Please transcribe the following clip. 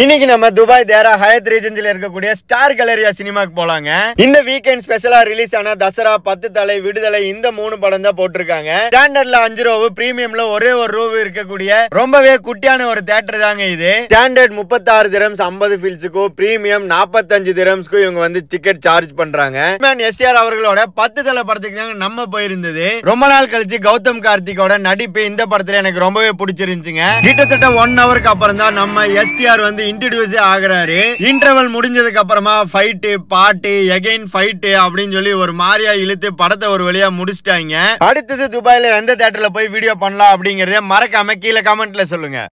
இன்னைக்கு நம்ம துபாய் தேரா ஹயத் ரீஜன்ஸ்ல இருக்கக்கூடிய ஸ்டார் கலரியா சினிமாக்கு போலாங்க இந்த வீக்கெண்ட் ஸ்பெஷலா ரிலீஸ் ஆன தசரா பத்து தலை விடுதலை இந்த மூணு படம் தான் போட்டிருக்காங்க ஸ்டாண்டர்ட்ல அஞ்சு ரூபா பிரீமியம்ல ஒரே ஒரு ரூபா இருக்கக்கூடிய ரொம்பவே குட்டியான ஒரு தேட்டர் தாங்க இது ஸ்டாண்டர்ட் முப்பத்தாறு திரம்ஸ் ஐம்பது பில்ஸுக்கும் பிரீமியம் நாற்பத்தஞ்சு திரம்ஸ்க்கும் இவங்க வந்து டிக்கெட் சார்ஜ் பண்றாங்க எஸ்டிஆர் அவர்களோட பத்து தலை படத்துக்கு தாங்க நம்ம போயிருந்தது ரொம்ப நாள் கழிச்சு கௌதம் கார்த்திகோட நடிப்பு இந்த படத்துல எனக்கு ரொம்பவே பிடிச்சிருந்துச்சுங்க கிட்டத்தட்ட ஒன் ஹவருக்கு அப்புறம் தான் நம்ம எஸ்டிஆர் வந்து வந்து இன்ட்ரடியூஸே ஆகுறாரு இன்டர்வல் முடிஞ்சதுக்கு அப்புறமா ஃபைட்டு பாட்டு எகைன் ஃபைட்டு அப்படின்னு சொல்லி ஒரு மாதிரியா இழுத்து படத்தை ஒரு வழியா முடிச்சிட்டாங்க அடுத்தது துபாயில எந்த தேட்டர்ல போய் வீடியோ பண்ணலாம் அப்படிங்கறத மறக்காம கீழே கமெண்ட்ல சொல்லுங்க